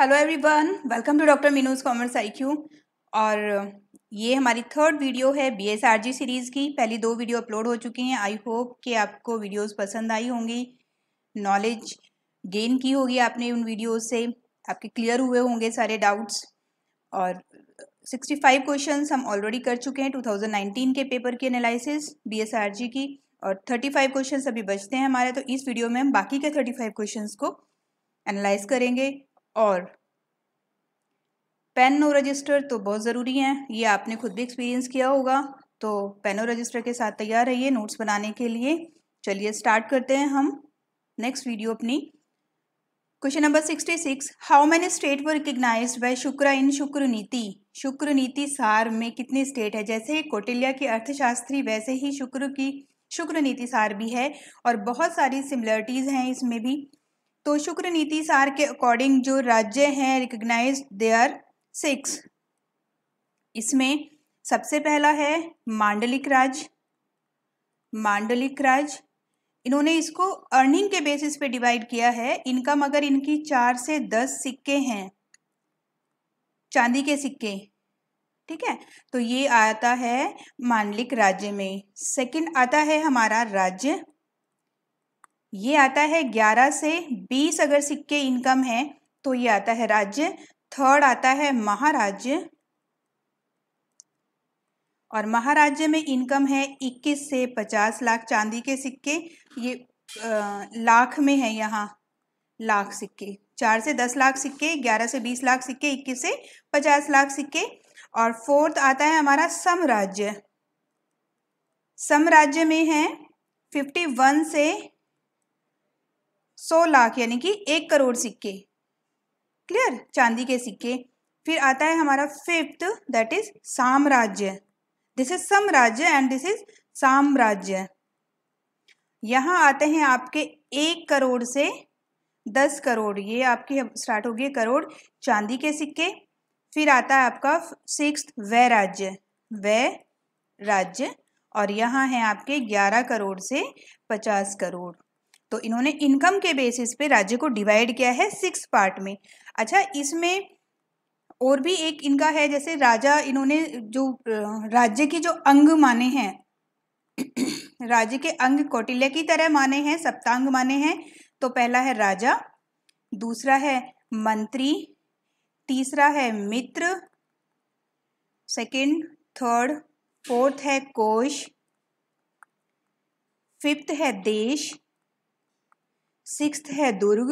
hello everyone welcome to doctor Meenu's commerce IQ और ये हमारी थर्ड वीडियो है बीएसआरजी सीरीज़ की पहली दो वीडियो अपलोड हो चुकी हैं आई होप कि आपको वीडियोस पसंद आई होंगी नॉलेज गेन की होगी आपने उन वीडियोस से आपके क्लियर हुए होंगे सारे डाउट्स और 65 क्वेश्चंस हम ऑलरेडी कर चुके हैं 2019 के पेपर की एनालिसिस बीएसआरजी की और 35 क्वेश्चंस अभी बचते हैं हमारे तो इस वीडियो में हम बाकी के 35 क्वेश्चंस को एनालाइज करेंगे और पेन और रजिस्टर तो बहुत ज़रूरी हैं ये आपने खुद भी एक्सपीरियंस किया होगा तो पेन और रजिस्टर के साथ तैयार रहिए नोट्स बनाने के लिए चलिए स्टार्ट करते हैं हम नेक्स्ट वीडियो अपनी question number sixty six how many state were recognise by Shukra in शुक्र नीति शुक्र नीति सार में कितने स्टेट है जैसे कोटिल्या की अर्थशास्त्री वैसे ही शुक्र की शुक्र नीति सार भी है और बहुत सारी सिमिलरिटीज़ हैं इसमें भी तो शुक्र नीति सार के अकॉर्डिंग जो राज्य हैं रिकग्नाइज दे आर सिक्स इसमें सबसे पहला है मांडलिक राज मांडलिक राज इन्होंने इसको अर्निंग के बेसिस पे डिवाइड किया है इनकम अगर इनकी चार से दस सिक्के हैं चांदी के सिक्के ठीक है तो ये आता है मांडलिक राज्य में सेकंड आता है हमारा राज्य ये आता है ग्यारह से बीस अगर सिक्के इनकम है तो ये आता है राज्य थर्ड आता है महाराज्य और महाराज्य में इनकम है इक्कीस से पचास लाख चांदी के सिक्के ये आ, लाख में है यहाँ लाख सिक्के चार से दस लाख सिक्के ग्यारह से बीस लाख सिक्के इक्कीस से पचास लाख सिक्के और फोर्थ आता है हमारा साम्राज्य साम्राज्य में है फिफ्टी वन से सौ लाख यानी कि एक करोड़ सिक्के क्लियर चांदी के सिक्के फिर आता है हमारा फिफ्थ दैट इज साम्राज्य दिस इज साम्राज्य एंड दिस इज साम्राज्य यहाँ आते हैं आपके एक करोड़ से दस करोड़ ये आपके स्टार्ट हो गए करोड़ चांदी के सिक्के फिर आता है आपका सिक्स वह राज्य वह राज्य और यहाँ है आपके ग्यारह करोड़ से पचास करोड़ तो इन्होंने इनकम के बेसिस पे राज्य को डिवाइड किया है सिक्स पार्ट में अच्छा इसमें और भी एक इनका है जैसे राजा इन्होंने जो राज्य के जो अंग माने हैं राज्य के अंग कौटिल्य की तरह माने हैं सप्तांग माने हैं तो पहला है राजा दूसरा है मंत्री तीसरा है मित्र सेकंड थर्ड फोर्थ है कोश फिफ्थ है देश सिक्स है दुर्ग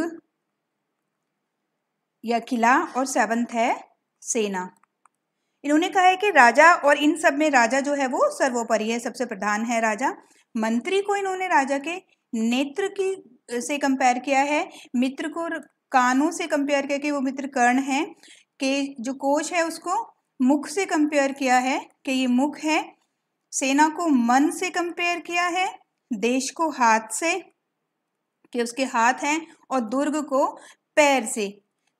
या किला और सेवन्थ है सेना इन्होंने कहा है कि राजा और इन सब में राजा जो है वो सर्वोपरि है सबसे प्रधान है राजा मंत्री को इन्होंने राजा के नेत्र की से कंपेयर किया है मित्र को कानों से कंपेयर किया कि वो मित्र कर्ण है कि जो कोच है उसको मुख से कंपेयर किया है कि ये मुख है सेना को मन से कंपेयर किया है देश को हाथ से कि उसके हाथ हैं और दुर्ग को पैर से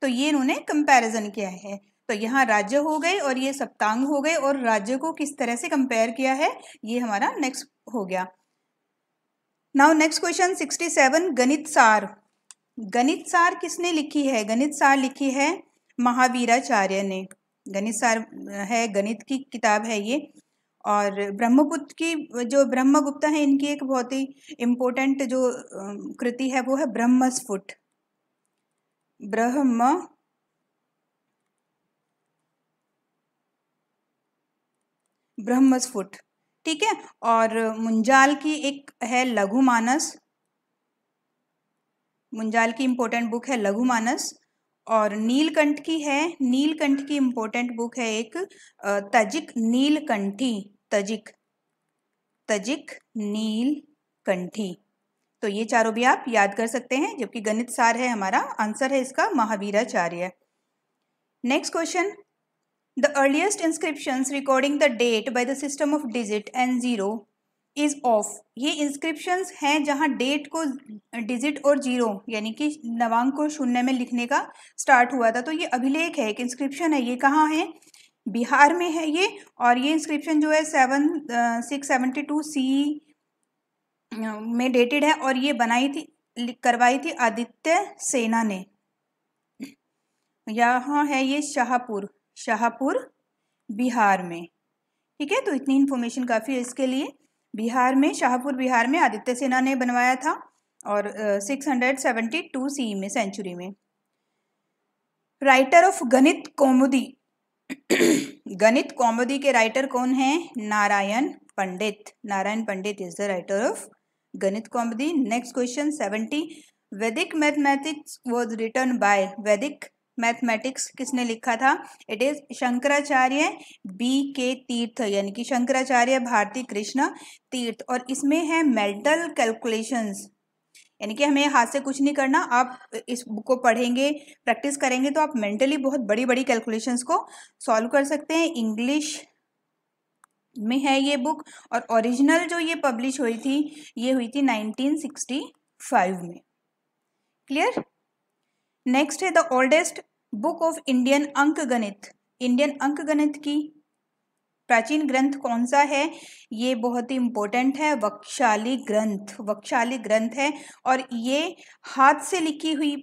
तो ये इन्होंने कंपैरिजन किया है तो यहाँ राज्य हो गए और ये सप्तांग हो गए और राज्य को किस तरह से कंपेयर किया है ये हमारा नेक्स्ट हो गया now next question sixty seven Ganit Sar गणित सार किसने लिखी है गणित सार लिखी है महावीराचार्य ने गणित सार है गणित की किताब है ये और ब्रह्मपुत्र की जो ब्रह्मगुप्ता है इनकी एक बहुत ही इम्पोर्टेंट जो कृति है वो है ब्रह्मस्फुट ब्रह्म ब्रह्मस्फुट ठीक है और मुंजाल की एक है लघु मानस मुंजाल की इम्पोर्टेंट बुक है लघुमानस और नीलकंठ की है नीलकंठ की इम्पोर्टेंट बुक है एक तजिक नीलकंठी तजिक तजिक नील कंठी तो ये चारों भी आप याद कर सकते हैं जबकि गणित सार है हमारा आंसर है इसका Mahaviracharya next question the earliest inscription recording the date by the system of digit and zero is of ये इंस्क्रिप्शन हैं जहाँ डेट को डिजिट और जीरो यानी कि नवांग को शून्य में लिखने का स्टार्ट हुआ था तो ये अभिलेख है एक इंस्क्रिप्शन है ये कहाँ है बिहार में है ये और ये इंस्क्रिप्शन जो है seven six seventy two C में डेटेड है और ये बनाई थी करवाई थी आदित्य सेना ने यहाँ है ये शाहपुर शाहपुर बिहार में ठीक है तो इतनी इन्फॉर्मेशन काफ़ी है इसके लिए बिहार में शाहपुर बिहार में आदित्य सेना ने बनवाया था और six hundred seventy two C में सेंचुरी में राइटर ऑफ गणित कौमुदी गणित कॉमेडी के राइटर कौन है Narayan Pandit Narayan Pandit is the writer of Ganit Kaumudi next question seventy Vedic mathematics was written by Vedic mathematics किसने लिखा था इट इज शंकराचार्य बी के तीर्थ यानी कि शंकराचार्य भारती कृष्ण तीर्थ और इसमें है मेंटल कैलकुलेशंस यानी कि हमें हाथ से कुछ नहीं करना आप इस बुक को पढ़ेंगे प्रैक्टिस करेंगे तो आप मेंटली बहुत बड़ी बड़ी कैलकुलेशंस को सॉल्व कर सकते हैं इंग्लिश में है ये बुक और ओरिजिनल जो ये पब्लिश हुई थी ये हुई थी 1965 में क्लियर नेक्स्ट है the oldest book of Indian अंक गणित इंडियन अंक गणित की प्राचीन ग्रंथ कौन सा है ये बहुत ही इम्पोर्टेंट है वक्षाली ग्रंथ वक्षाली ग्रंथ है और ये हाथ से लिखी हुई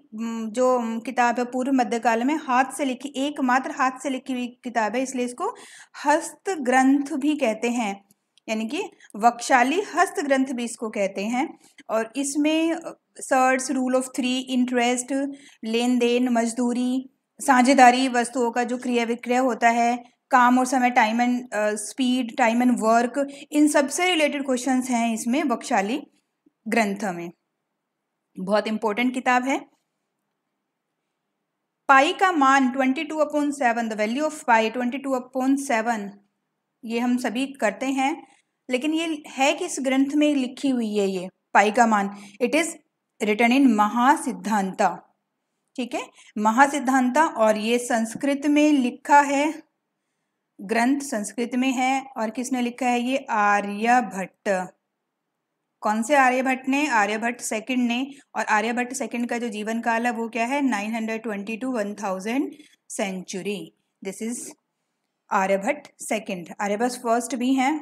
जो किताब है पूर्व मध्यकाल में हाथ से लिखी एकमात्र हाथ से लिखी हुई किताब है इसलिए इसको हस्त ग्रंथ भी कहते हैं यानी कि वक्षाली हस्त ग्रंथ भी इसको कहते हैं और इसमें सर्ट्स रूल ऑफ थ्री इंटरेस्ट लेन देन मजदूरी साझेदारी वस्तुओं का जो क्रिया विक्रय होता है काम और समय time and speed time and work इन सबसे रिलेटेड क्वेश्चंस हैं इसमें बक्शाली ग्रंथ में बहुत इंपॉर्टेंट किताब है पाई का मान twenty two upon seven the value of pi twenty two upon seven ये हम सभी करते हैं लेकिन ये है किस ग्रंथ में लिखी हुई है ये पाई का मान it is written in Mahasiddhanta ठीक है महासिद्धांता और ये संस्कृत में लिखा है ग्रंथ संस्कृत में है और किसने लिखा है ये आर्यभट्ट कौन से आर्यभट्ट ने आर्यभट्ट सेकंड ने और आर्यभट्ट सेकंड का जो जीवन काल है वो क्या है twenty two thousand century this is Aryabhatta second Aryabhatta first भी हैं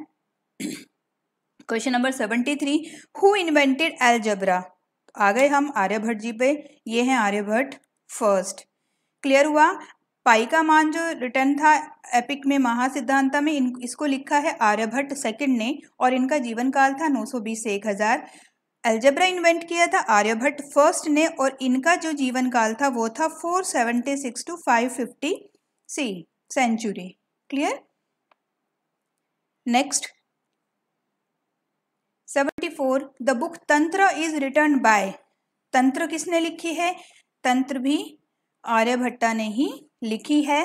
question number seventy three who invented algebra आ गए हम आर्यभट्ट जी पे ये हैं आर्यभट्ट फर्स्ट क्लियर हुआ पाई का मान जो रिटर्न था एपिक में महासिद्धांता में इन इसको लिखा है आर्यभट्ट सेकंड ने और इनका जीवन काल था 920 बीस एक हज़ार एल्जब्रा इन्वेंट किया था आर्यभट्ट फर्स्ट ने और इनका जो जीवन काल था वो था 476 to five fifty C century clear next 74 the book Tantra is written by Tantra किसने लिखी है तंत्र भी आर्यभट्टा ने ही लिखी है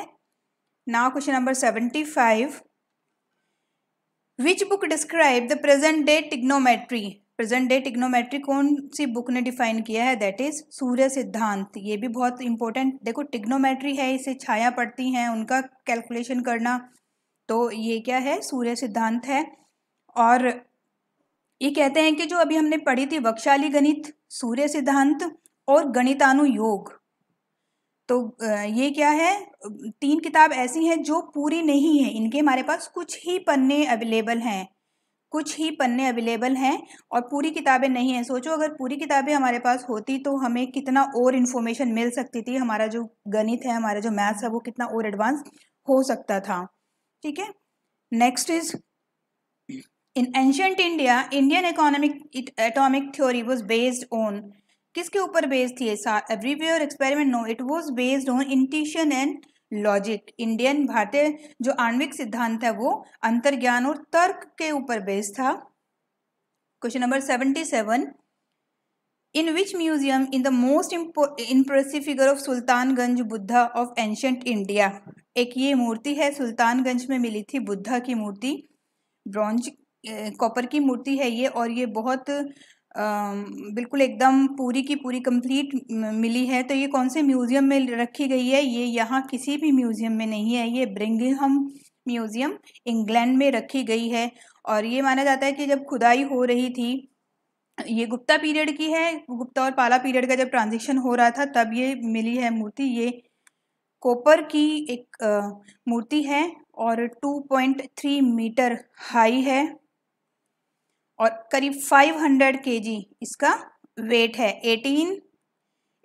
now question number seventy five which book describe the present day trigonometry present day trigonometry कौन सी बुक ने डिफाइन किया है दैट इज सूर्य सिद्धांत ये भी बहुत इंपॉर्टेंट देखो टिग्नोमेट्री है इसे छाया पड़ती हैं उनका कैलकुलेशन करना तो ये क्या है सूर्य सिद्धांत है और ये कहते हैं कि जो अभी हमने पढ़ी थी वक्षाली गणित सूर्य सिद्धांत और गणितानु योग तो ये क्या है तीन किताब ऐसी हैं जो पूरी नहीं है इनके हमारे पास कुछ ही पन्ने अवेलेबल हैं कुछ ही पन्ने अवेलेबल हैं और पूरी किताबें नहीं हैं सोचो अगर पूरी किताबें हमारे पास होती तो हमें कितना और इन्फॉर्मेशन मिल सकती थी हमारा जो गणित है हमारा जो मैथ्स है वो कितना और एडवांस हो सकता था ठीक है next is in ancient India Indian economic atomic theory was based on किसके ऊपर बेस्ड थी everywhere experiment no it was based on intuition and logic Indian भारतीय जो आणविक सिद्धांत है वो अंतर्ज्ञान और तर्क के ऊपर बेस्ड था question number seventy seven in which museum in the most impressive figure of Sultanganj Buddha of ancient India एक ये मूर्ति है सुल्तानगंज में मिली थी बुद्धा की मूर्ति ब्रॉन्ज कॉपर की मूर्ति है ये और ये बहुत बिल्कुल एकदम पूरी की पूरी कंप्लीट मिली है तो ये कौन से म्यूज़ियम में रखी गई है ये यहाँ किसी भी म्यूज़ियम में नहीं है ये ब्रिंगहम म्यूज़ियम इंग्लैंड में रखी गई है और ये माना जाता है कि जब खुदाई हो रही थी ये गुप्ता पीरियड की है गुप्ता और पाला पीरियड का जब ट्रांजिशन हो रहा था तब ये मिली है मूर्ति ये कोपर की एक मूर्ति है और 2.3 मीटर हाई है और करीब 500 हंड्रेड इसका वेट है 18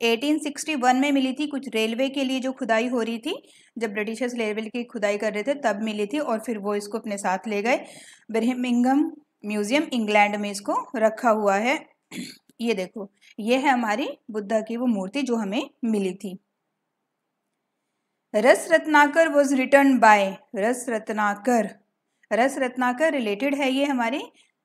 1861 में मिली थी कुछ रेलवे के लिए जो खुदाई हो रही थी जब ब्रिटिशर्स रेलवे की खुदाई कर रहे थे तब मिली थी और फिर वो इसको अपने साथ ले गए ब्रहमिंगम म्यूजियम इंग्लैंड में इसको रखा हुआ है ये देखो ये है हमारी बुद्धा की वो मूर्ति जो हमें मिली थी रस रत्नाकर वॉज रिटर्न बाय रस रत्नाकर रस रत्नाकर रिलेटेड है ये हमारी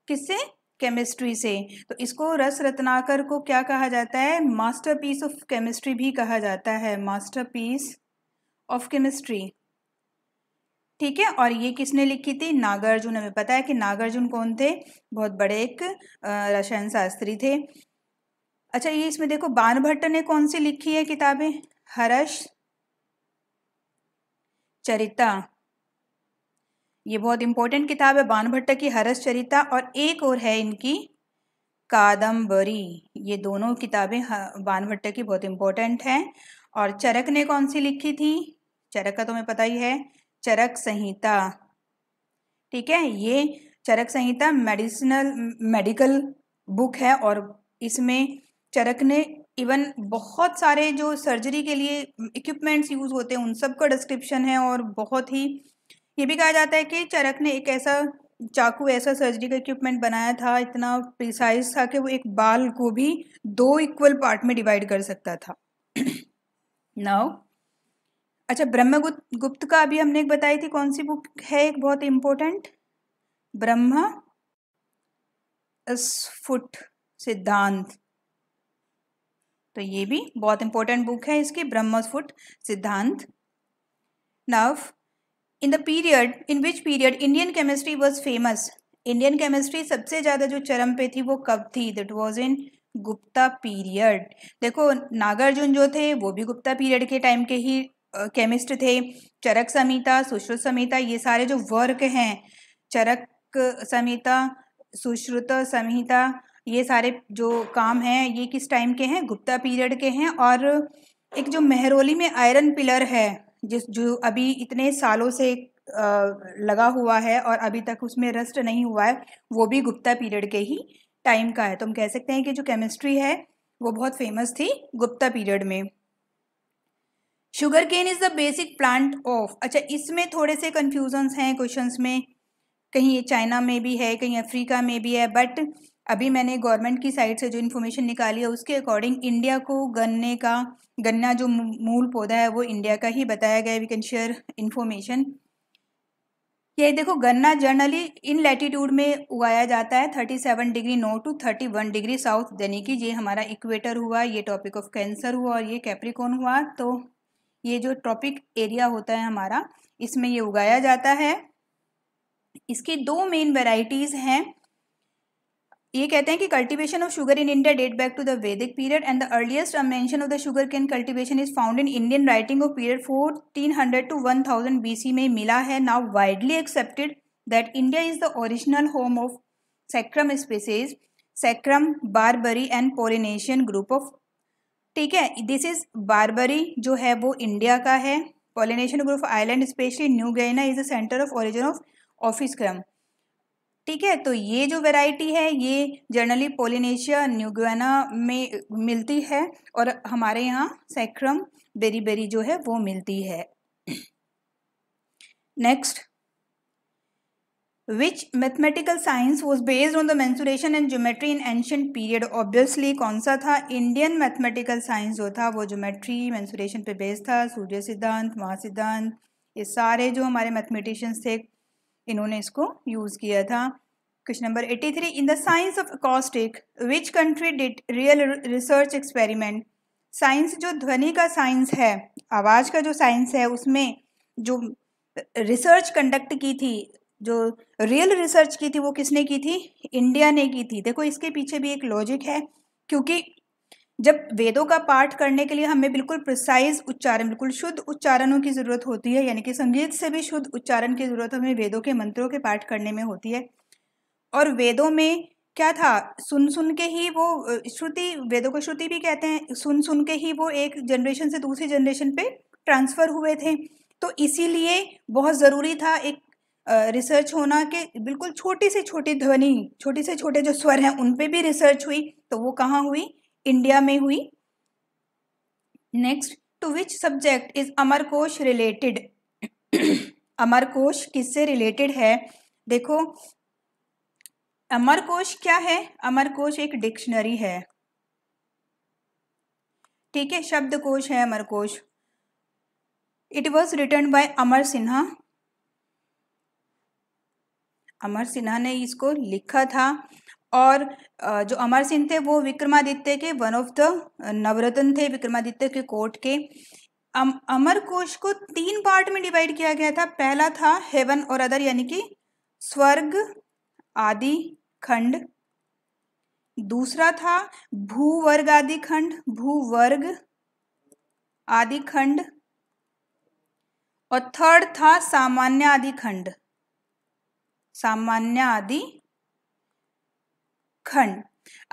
किससे केमिस्ट्री से तो इसको रस रत्नाकर को क्या कहा जाता है मास्टरपीस ऑफ केमिस्ट्री भी कहा जाता है मास्टरपीस ऑफ केमिस्ट्री ठीक है और ये किसने लिखी थी नागार्जुन हमें पता है कि नागार्जुन कौन थे बहुत बड़े एक रसायन शास्त्री थे अच्छा ये इसमें देखो भट्ट ने कौन सी लिखी है किताबें हर्ष चरिता ये बहुत इंपॉर्टेंट किताब है बाणभट्ट की हरस चरिता और एक और है इनकी कादम्बरी ये दोनों किताबें बाणभट्ट की बहुत इंपॉर्टेंट हैं और चरक ने कौन सी लिखी थी चरक का तुम्हें तो पता ही है चरक संहिता ठीक है ये Charak Samhita medicinal medical book है और इसमें चरक ने इवन बहुत सारे जो सर्जरी के लिए इक्विपमेंट्स यूज़ होते हैं उन सब का डिस्क्रिप्शन है और बहुत ही ये भी कहा जाता है कि चरक ने एक ऐसा चाकू ऐसा सर्जरी का इक्विपमेंट बनाया था इतना प्रिसाइज था कि वो एक बाल को भी दो इक्वल पार्ट में डिवाइड कर सकता था नाउ अच्छा ब्रह्मगुप्त गुप्त का अभी हमने एक बताई थी कौन सी बुक है एक बहुत इम्पोर्टेंट ब्रह्म स्फुट सिद्धांत तो ये भी बहुत इंपॉर्टेंट बुक है इसकी Brahmasphuta Siddhanta now in the period in which period Indian chemistry was famous Indian chemistry सबसे ज़्यादा जो चरम पे थी वो कब थी that was in Gupta period देखो नागार्जुन जो थे वो भी गुप्ता पीरियड के टाइम के ही केमिस्ट थे चरक संहिता सुश्रुत संहिता ये सारे जो वर्क हैं चरक संहिता सुश्रुत संहिता ये सारे जो काम हैं ये किस टाइम के हैं गुप्ता पीरियड के हैं और एक जो मेहरोली में आयरन पिलर है जिस जो अभी इतने सालों से लगा हुआ है और अभी तक उसमें रस्ट नहीं हुआ है वो भी गुप्ता पीरियड के ही टाइम का है तो हम कह सकते हैं कि जो केमिस्ट्री है वो बहुत फेमस थी गुप्ता पीरियड में sugar cane is the basic plant of अच्छा इसमें थोड़े से कन्फ्यूजन्स हैं क्वेश्चंस में कहीं ये चाइना में भी है कहीं अफ्रीका में भी है बट अभी मैंने गवर्नमेंट की साइड से जो इन्फॉर्मेशन निकाली है उसके अकॉर्डिंग इंडिया को गन्ने का गन्ना जो मूल पौधा है वो इंडिया का ही बताया गया वी कैन शेयर इन्फॉर्मेशन ये देखो गन्ना जनरली इन लैटीट्यूड में उगाया जाता है thirty seven degree north to thirty one degree south यानी कि ये हमारा इक्वेटर हुआ ये टॉपिक ऑफ कैंसर हुआ और ये कैप्रिकॉन हुआ तो ये जो ट्रॉपिक एरिया होता है हमारा इसमें ये उगाया जाता है इसकी दो मेन वेराइटीज़ हैं ये कहते हैं कि cultivation of sugar in India date back to the Vedic period and the earliest mention of the sugar cane cultivation is found in Indian writing of period 1400 to 1000 BC में मिला है now widely accepted that India is the original home of saccharum species saccharum barberi and Polynesian group of ठीक है this is Barbari जो है वो India का है Polynesian group of island specially new Guinea is the centre of origin of of saccharum ठीक है तो ये जो वेराइटी है ये जर्नली पोलिनेशिया न्यूगना में मिलती है और हमारे यहाँ सैक्रम बेरी बेरी जो है वो मिलती है next which mathematical science was based on the mensuration and geometry in ancient period obviously कौन सा था इंडियन मैथमेटिकल साइंस जो था वो ज्योमेट्री मैंसुरेशन पे बेस्ड था सूर्य सिद्धांत महासिद्धांत ये सारे जो हमारे मैथमेटिशियंस थे इन्होंने इसको यूज़ किया था question number 83 in the science of acoustic which country did real research experiment science जो ध्वनि का साइंस है आवाज़ का जो साइंस है उसमें जो रिसर्च कंडक्ट की थी जो रियल रिसर्च की थी वो किसने की थी इंडिया ने की थी देखो इसके पीछे भी एक लॉजिक है क्योंकि जब वेदों का पाठ करने के लिए हमें बिल्कुल प्रिसाइज उच्चारण बिल्कुल शुद्ध उच्चारणों की ज़रूरत होती है यानी कि संगीत से भी शुद्ध उच्चारण की ज़रूरत हमें वेदों के मंत्रों के पाठ करने में होती है और वेदों में क्या था सुन सुन के ही वो श्रुति वेदों को श्रुति भी कहते हैं सुन सुन के ही वो एक जनरेशन से दूसरी जनरेशन पे ट्रांसफ़र हुए थे तो इसीलिए बहुत ज़रूरी था एक रिसर्च होना कि बिल्कुल छोटी से छोटी ध्वनि छोटी से छोटे जो स्वर हैं उन पे भी रिसर्च हुई तो वो कहाँ हुई इंडिया में हुई next to which subject is Amarkosh related Amarkosh किससे रिलेटेड है देखो अमरकोश क्या है अमरकोश एक डिक्शनरी है ठीक है शब्दकोश है Amarkosh it was written by Amar Sinha Amar Sinha ने इसको लिखा था और जो अमर सिंह थे वो विक्रमादित्य के वन ऑफ द नवरत्न थे विक्रमादित्य के कोर्ट के अम, अमर कोश को तीन पार्ट में डिवाइड किया गया था पहला था हेवन और अदर यानी कि स्वर्ग आदि खंड दूसरा था भूवर्ग आदि खंड भूवर्ग आदि खंड और थर्ड था सामान्य आदि खंड सामान्य आदि खंड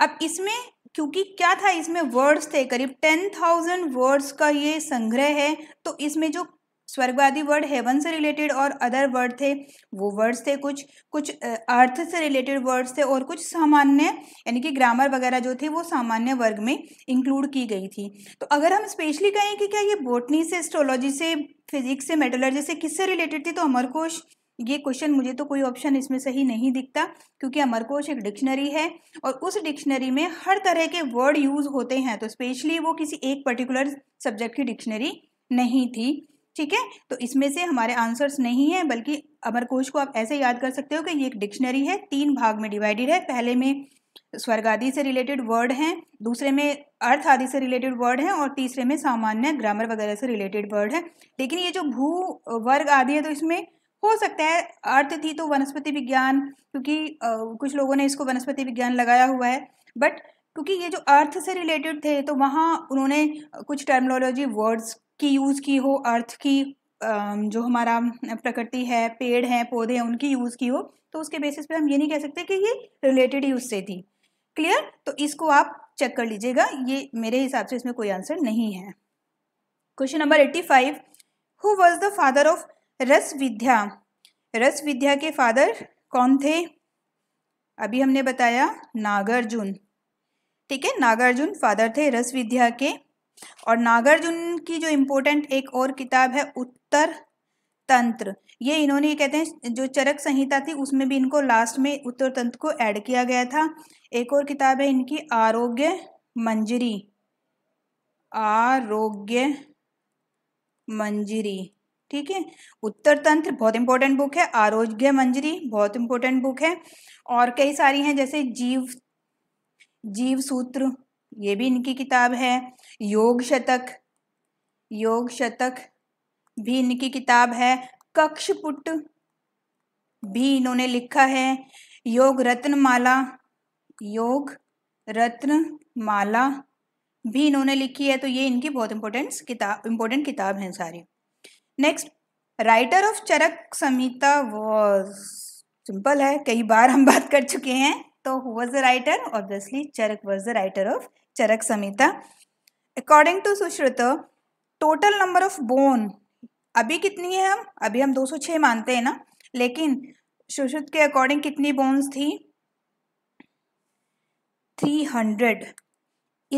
अब इसमें क्योंकि क्या था इसमें वर्ड्स थे करीब टेन थाउजेंड वर्ड्स का ये संग्रह है तो इसमें जो स्वर्गवादी वर्ड हेवन से रिलेटेड और अदर वर्ड थे वो वर्ड्स थे कुछ कुछ अर्थ से रिलेटेड वर्ड्स थे और कुछ सामान्य यानी कि ग्रामर वगैरह जो थे वो सामान्य वर्ग में इंक्लूड की गई थी तो अगर हम स्पेशली कहें कि क्या ये बोटनी से एस्ट्रोलॉजी से फिजिक्स से मेटोलॉजी से किससे रिलेटेड थी तो अमरकोश ये क्वेश्चन मुझे तो कोई ऑप्शन इसमें सही नहीं दिखता क्योंकि अमरकोश एक डिक्शनरी है और उस डिक्शनरी में हर तरह के वर्ड यूज़ होते हैं तो स्पेशली वो किसी एक पर्टिकुलर सब्जेक्ट की डिक्शनरी नहीं थी ठीक है तो इसमें से हमारे आंसर्स नहीं है बल्कि अमरकोश को आप ऐसे याद कर सकते हो कि ये एक डिक्शनरी है तीन भाग में डिवाइडेड है पहले में स्वर्ग आदि से रिलेटेड वर्ड हैं दूसरे में अर्थ आदि से रिलेटेड वर्ड हैं और तीसरे में सामान्य ग्रामर वगैरह से रिलेटेड वर्ड है लेकिन ये जो भू वर्ग आदि है तो इसमें हो सकता है अर्थ थी तो वनस्पति विज्ञान क्योंकि कुछ लोगों ने इसको वनस्पति विज्ञान लगाया हुआ है बट क्योंकि ये जो अर्थ से रिलेटेड थे तो वहाँ उन्होंने कुछ टर्मिनोलॉजी वर्ड्स की यूज़ की हो अर्थ की जो हमारा प्रकृति है पेड़ हैं पौधे हैं उनकी यूज़ की हो तो उसके बेसिस पे हम ये नहीं कह सकते कि ये रिलेटेड ही उससे थी क्लियर तो इसको आप चेक कर लीजिएगा ये मेरे हिसाब से इसमें कोई आंसर नहीं है question number eighty five who was the father of रस विद्या रस विद्या के फादर कौन थे अभी हमने बताया नागार्जुन ठीक है नागार्जुन फादर थे रस विद्या के और नागार्जुन की जो इम्पोर्टेंट एक और किताब है उत्तर तंत्र ये इन्होंने ये कहते हैं जो चरक संहिता थी उसमें भी इनको लास्ट में उत्तर तंत्र को ऐड किया गया था एक और किताब है इनकी आरोग्य मंजरी आरोग्य मंजरी ठीक है उत्तर तंत्र बहुत इंपॉर्टेंट बुक है आरोग्य मंजरी बहुत इंपॉर्टेंट बुक है और कई सारी हैं जैसे जीव जीव सूत्र ये भी इनकी किताब है योग शतक योग शतक भी इनकी किताब है कक्षपुट भी इन्होंने लिखा है योग रत्न माला योग रत्न माला भी इन्होंने लिखी है तो ये इनकी बहुत इंपॉर्टेंट किताब इंपॉर्टेंट किताब हैं सारी next writer of Charak Samhita was simple है कई बार हम बात कर चुके हैं तो who was the writer obviously Charak was the writer of Charak Samhita according to Sushruta total number of bone अभी कितनी है हम अभी हम 206 मानते हैं ना लेकिन सुश्रुत के अकॉर्डिंग कितनी बोन्स थी 300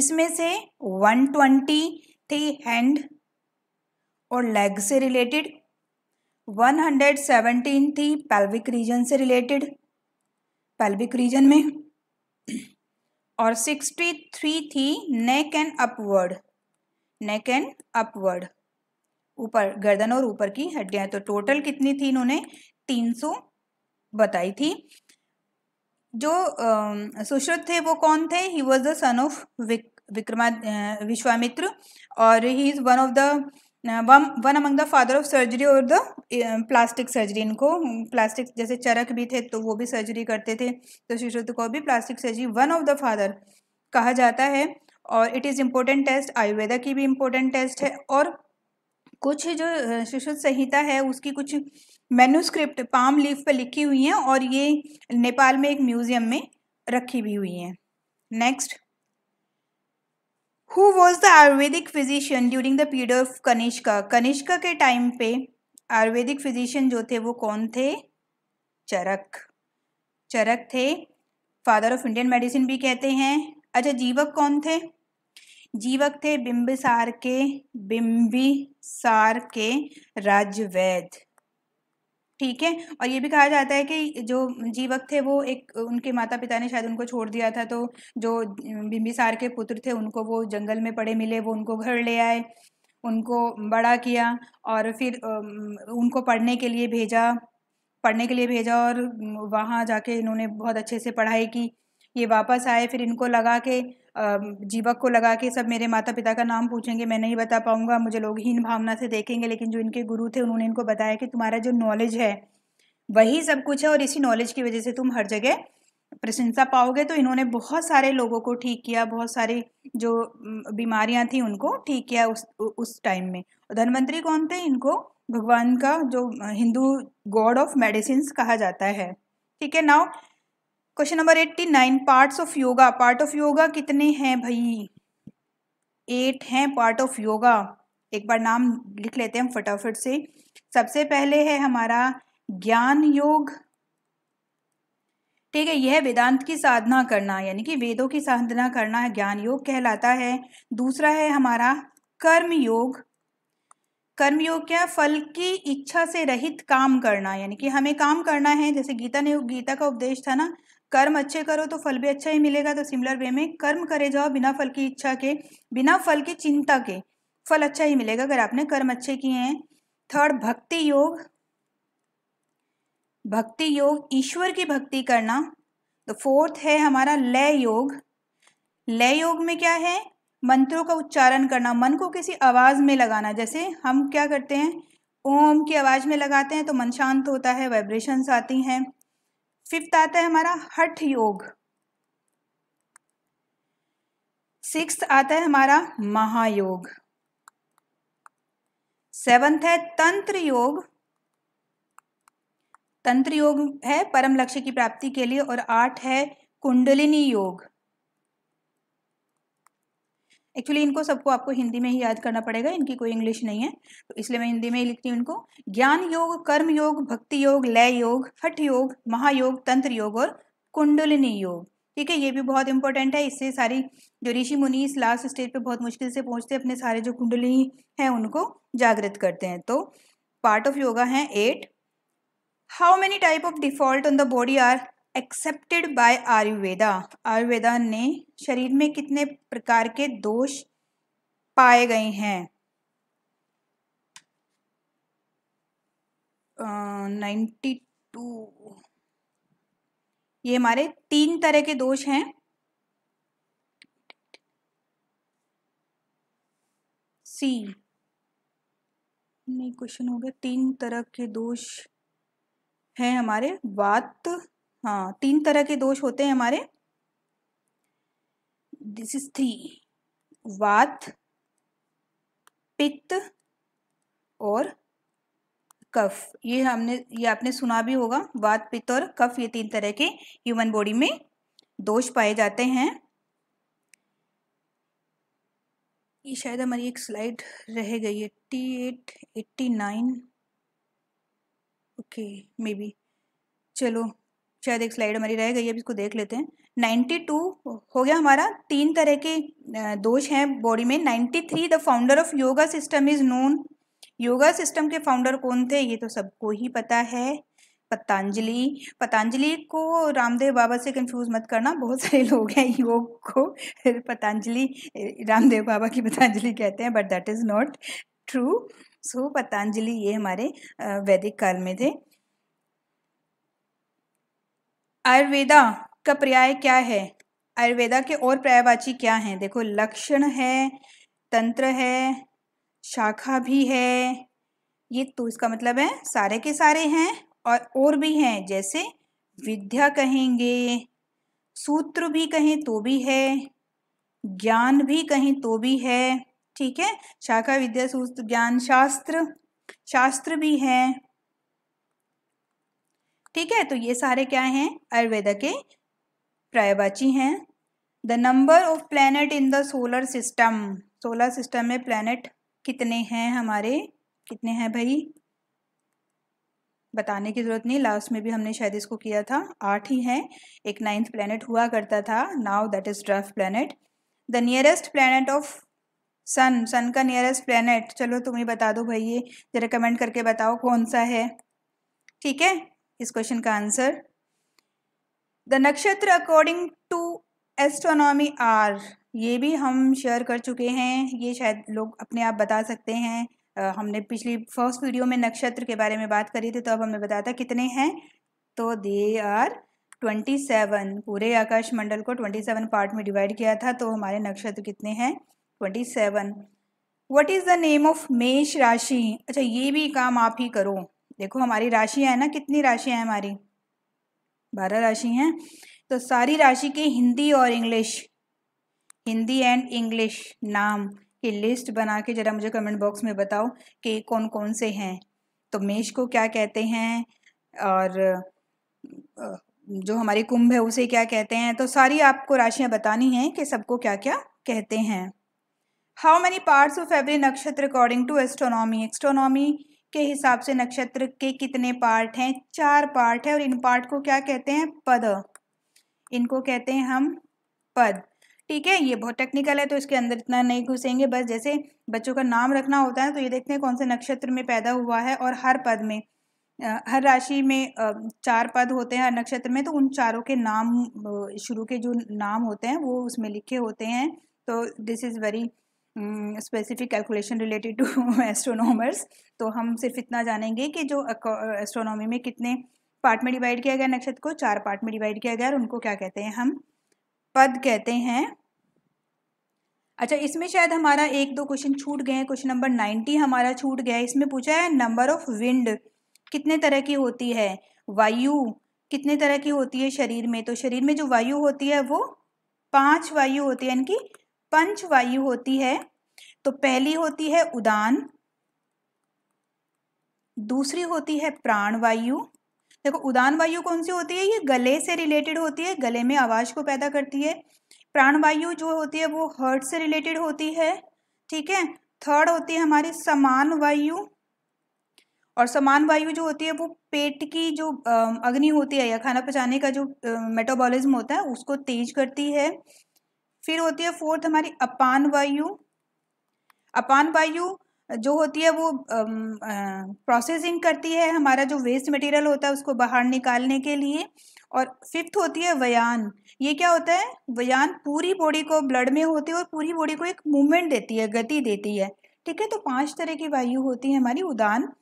इसमें से 120 थी हैंड और लेग से रिलेटेड 117 थी पेल्विक रीजन से रिलेटेड पेल्विक रीजन में और 63 थी neck and upward neck and upward ऊपर गर्दन और ऊपर की हड्डियां तो टोटल कितनी थी इन्होंने 300 बताई थी जो सुश्रुत थे वो कौन थे he was the son of विक्रमा विश्वामित्र और he is one of the one among the father of surgery और द प्लास्टिक सर्जरी इनको प्लास्टिक जैसे चरक भी थे तो वो भी सर्जरी करते थे तो शिशुत को भी plastic surgery one of the father कहा जाता है और it is important test Ayurveda की भी इम्पोर्टेंट टेस्ट है और कुछ जो शिशुद्ध संहिता है उसकी कुछ मेन्यूस्क्रिप्ट पाम लीफ पर लिखी हुई हैं और ये नेपाल में एक म्यूज़ियम में रखी भी हुई हैं next who was the Ayurvedic physician during the period of Kanishka Kanishka के टाइम पे आयुर्वेदिक फिजिशियन जो थे वो कौन थे चरक चरक थे फादर ऑफ इंडियन मेडिसिन भी कहते हैं अच्छा जीवक कौन थे जीवक थे बिंबिसार के बिंबिसार के राजवैद्य ठीक है और ये भी कहा जाता है कि जो जीवक थे वो एक उनके माता पिता ने शायद उनको छोड़ दिया था तो जो बिम्बिसार के पुत्र थे उनको वो जंगल में पड़े मिले वो उनको घर ले आए उनको बड़ा किया और फिर उनको पढ़ने के लिए भेजा पढ़ने के लिए भेजा और वहाँ जाके इन्होंने बहुत अच्छे से पढ़ाई की ये वापस आए फिर इनको लगा के जीवक को लगा के सब मेरे माता पिता का नाम पूछेंगे मैं नहीं बता पाऊंगा मुझे लोग हीन भावना से देखेंगे लेकिन जो इनके गुरु थे उन्होंने इनको बताया कि तुम्हारा जो नॉलेज है वही सब कुछ है और इसी नॉलेज की वजह से तुम हर जगह प्रशंसा पाओगे तो इन्होंने बहुत सारे लोगों को ठीक किया बहुत सारी जो बीमारियां थी उनको ठीक किया उस उस टाइम में धनवंतरी कौन थे इनको भगवान का जो हिंदू गॉड ऑफ मेडिसिन कहा जाता है ठीक है now question number eighty nine parts of yoga part of yoga कितने हैं भाई एट हैं पार्ट ऑफ योगा एक बार नाम लिख लेते हैं फटाफट से सबसे पहले है हमारा ज्ञान योग ठीक है यह वेदांत की साधना करना यानी कि वेदों की साधना करना है ज्ञान योग कहलाता है दूसरा है हमारा कर्म योग कर्म योग क्या फल की इच्छा से रहित काम करना यानी कि हमें काम करना है जैसे गीता ने गीता का उपदेश था ना कर्म अच्छे करो तो फल भी अच्छा ही मिलेगा तो सिमिलर वे में कर्म करे जाओ बिना फल की इच्छा के बिना फल की चिंता के फल अच्छा ही मिलेगा अगर आपने कर्म अच्छे किए हैं थर्ड भक्ति योग भक्ति योग ईश्वर की भक्ति करना तो फोर्थ है हमारा लय योग लय योग में क्या है मंत्रों का उच्चारण करना मन को किसी आवाज़ में लगाना जैसे हम क्या करते हैं ओम की आवाज़ में लगाते हैं तो मन शांत होता है वाइब्रेशंस आती हैं फिफ्थ आता है हमारा हठ योग सिक्स आता है हमारा महायोग सेवंथ है तंत्र योग तंत्र योग है परम लक्ष्य की प्राप्ति के लिए और आठ है कुंडलिनी योग एक्चुअली इनको सबको आपको हिंदी में ही याद करना पड़ेगा इनकी कोई इंग्लिश नहीं है तो इसलिए मैं हिंदी में ही लिखती हूँ इनको ज्ञान योग कर्म योग भक्ति योग लय योग हट योग महायोग तंत्र योग और कुंडलिनी योग ठीक है ये भी बहुत इंपॉर्टेंट है इससे सारी जो ऋषि मुनि इस लास्ट स्टेज पे बहुत मुश्किल से पहुंचते हैं अपने सारे जो कुंडली हैं उनको जागृत करते हैं तो पार्ट ऑफ योगा है eight how many type of default on the body are accepted by Ayurveda Ayurveda ने शरीर में कितने प्रकार के दोष पाए गए हैं नाइन्टी टू ये हमारे तीन तरह के दोष हैं सी नहीं क्वेश्चन हो गया तीन तरह के दोष हैं हमारे वात हाँ तीन तरह के दोष होते हैं हमारे दिस इज थ्री वात पित्त और कफ ये हमने ये आपने सुना भी होगा वात पित्त और कफ ये तीन तरह के ह्यूमन बॉडी में दोष पाए जाते हैं ये शायद हमारी एक स्लाइड रह गई है eighty eight eighty nine okay maybe चलो शायद एक स्लाइड हमारी रह गई है इसको देख लेते हैं 92 हो गया हमारा तीन तरह के दोष हैं बॉडी में 93 the founder of yoga system is known yoga system के फाउंडर कौन थे ये तो सबको ही पता है पतंजलि पतंजलि को रामदेव बाबा से कंफ्यूज मत करना बहुत सारे लोग हैं योग को पतंजलि रामदेव बाबा की पतंजलि कहते हैं but that is not true so Patanjali ये हमारे वैदिक काल में थे आयुर्वेदा का पर्याय क्या है आयुर्वेदा के और पर्यायवाची क्या हैं देखो लक्षण है तंत्र है शाखा भी है ये तो इसका मतलब है सारे के सारे हैं और और भी हैं जैसे विद्या कहेंगे सूत्र भी कहें तो भी है ज्ञान भी कहें तो भी है ठीक है शाखा विद्या सूत्र ज्ञान शास्त्र शास्त्र भी है ठीक है तो ये सारे क्या हैं आयुर्वेदा के प्रायवाची हैं the number of planet in the solar system solar system में प्लैनेट कितने हैं हमारे कितने हैं भाई बताने की ज़रूरत नहीं लास्ट में भी हमने शायद इसको किया था आठ ही हैं एक नाइन्थ प्लैनेट हुआ करता था now that is dwarf planet the nearest planet of sun sun का नियरेस्ट प्लैनेट चलो तुम्हें बता दो भाई ये जरा कमेंट करके बताओ कौन सा है ठीक है इस क्वेश्चन का answer the nakshatra according to astronomy are ये भी हम शेयर कर चुके हैं ये शायद लोग अपने आप बता सकते हैं आ, हमने पिछली फर्स्ट वीडियो में नक्षत्र के बारे में बात करी थी तो अब हमने बताया था कितने हैं तो दे आर ट्वेंटी सेवन पूरे आकाश मंडल को ट्वेंटी सेवन पार्ट में डिवाइड किया था तो हमारे नक्षत्र कितने हैं twenty seven what is the name of Mesh rashi अच्छा ये भी काम आप ही करो देखो हमारी राशियाँ है ना कितनी राशियाँ हैं हमारी बारह राशि हैं तो सारी राशि के हिंदी और इंग्लिश हिंदी एंड इंग्लिश नाम की लिस्ट बना के ज़रा मुझे कमेंट बॉक्स में बताओ कि कौन कौन से हैं तो मेष को क्या कहते हैं और जो हमारी कुंभ है उसे क्या कहते हैं तो सारी आपको राशियाँ बतानी हैं कि सबको क्या क्या कहते हैं how many parts of every nakshatra according to astronomy astronomy के हिसाब से नक्षत्र के कितने पार्ट हैं चार पार्ट है और इन पार्ट को क्या कहते हैं पद इनको कहते हैं हम पद ठीक है ये बहुत टेक्निकल है तो इसके अंदर इतना नहीं घुसेंगे बस जैसे बच्चों का नाम रखना होता है तो ये देखते हैं कौन से नक्षत्र में पैदा हुआ है और हर पद में हर राशि में चार पद होते हैं हर नक्षत्र में तो उन चारों के नाम शुरू के जो नाम होते हैं वो उसमें लिखे होते हैं तो this is very specific calculation related to astronomers तो हम सिर्फ इतना जानेंगे कि जो एस्ट्रोनॉमी में कितने पार्ट में डिवाइड किया गया नक्षत्र को चार पार्ट में डिवाइड किया गया और उनको क्या कहते हैं हम पद कहते हैं अच्छा इसमें शायद हमारा एक दो क्वेश्चन छूट गए हैं क्वेश्चन नंबर नाइन्टी हमारा छूट गया है इसमें पूछा है नंबर ऑफ विंड कितने तरह की होती है वायु कितने तरह की होती है शरीर में तो शरीर में जो वायु होती है वो पांच वायु होती है इनकी पंच वायु होती है तो पहली होती है उदान दूसरी होती है प्राण वायु देखो उदान वायु कौन सी होती है ये गले से रिलेटेड होती है गले में आवाज़ को पैदा करती है प्राण वायु जो होती है वो हर्ट से रिलेटेड होती है ठीक है थर्ड होती है हमारी समान वायु और समान वायु जो होती है वो पेट की जो अग्नि होती है या खाना पचाने का जो मेटाबॉलिज्म होता है उसको तेज करती है फिर होती है फोर्थ हमारी अपान वायु अपान वायु जो होती है वो प्रोसेसिंग करती है हमारा जो वेस्ट मटेरियल होता है उसको बाहर निकालने के लिए और फिफ्थ होती है व्यान ये क्या होता है व्यान पूरी बॉडी को ब्लड में होती है और पूरी बॉडी को एक मूवमेंट देती है गति देती है ठीक है तो पांच तरह की वायु होती है हमारी उदान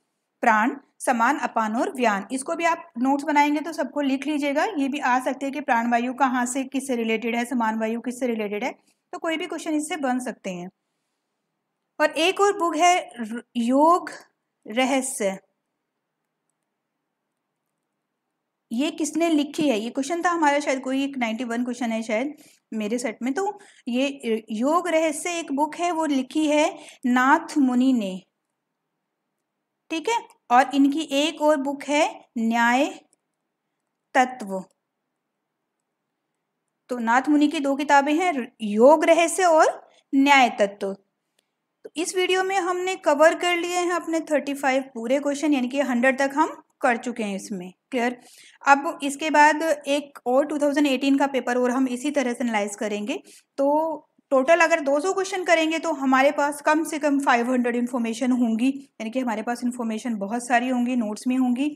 प्राण समान अपान और व्यान इसको भी आप नोट्स बनाएंगे तो सबको लिख लीजिएगा ये भी आ सकते हैं कि प्राण वायु कहाँ से किससे रिलेटेड है समान वायु किससे रिलेटेड है तो कोई भी क्वेश्चन इससे बन सकते हैं और एक और बुक है योग रहस्य ये किसने लिखी है ये क्वेश्चन था हमारा शायद कोई एक नाइन्टी वन क्वेश्चन है शायद मेरे सेट में तो ये योग रहस्य एक बुक है वो लिखी है नाथ मुनि ने ठीक है और इनकी एक और बुक है न्याय तत्व तो नाथ मुनि की दो किताबें हैं योग रहस्य और न्याय तत्व तो इस वीडियो में हमने कवर कर लिए हैं अपने थर्टी फाइव पूरे क्वेश्चन यानी कि हंड्रेड तक हम कर चुके हैं इसमें क्लियर अब इसके बाद एक और 2018 का पेपर और हम इसी तरह से एनालाइज करेंगे तो टोटल अगर 200 क्वेश्चन करेंगे तो हमारे पास कम से कम 500 इन्फॉर्मेशन होंगी यानी कि हमारे पास इन्फॉर्मेशन बहुत सारी होंगी नोट्स में होंगी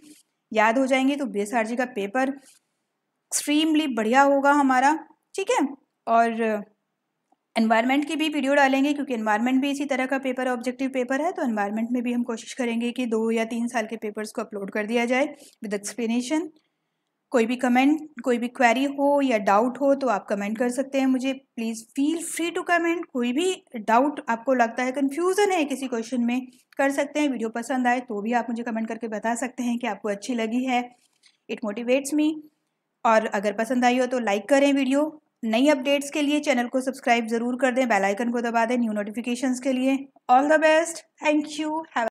याद हो जाएंगी तो बी का पेपर एक्सट्रीमली बढ़िया होगा हमारा ठीक है और एनवायरनमेंट की भी वीडियो डालेंगे क्योंकि एनवायरनमेंट भी इसी तरह का पेपर ऑब्जेक्टिव पेपर है तो एनवायरनमेंट में भी हम कोशिश करेंगे कि दो या तीन साल के पेपर्स को अपलोड कर दिया जाए विद एक्सप्लेनेशन कोई भी कमेंट कोई भी क्वेरी हो या डाउट हो तो आप कमेंट कर सकते हैं मुझे please feel free to comment कोई भी डाउट आपको लगता है कन्फ्यूज़न है किसी क्वेश्चन में कर सकते हैं वीडियो पसंद आए तो भी आप मुझे कमेंट करके बता सकते हैं कि आपको अच्छी लगी है इट मोटिवेट्स मी और अगर पसंद आई हो तो लाइक करें वीडियो नई अपडेट्स के लिए चैनल को सब्सक्राइब ज़रूर कर दें बेल आइकन को दबा दें न्यू नोटिफिकेशंस के लिए all the best thank you have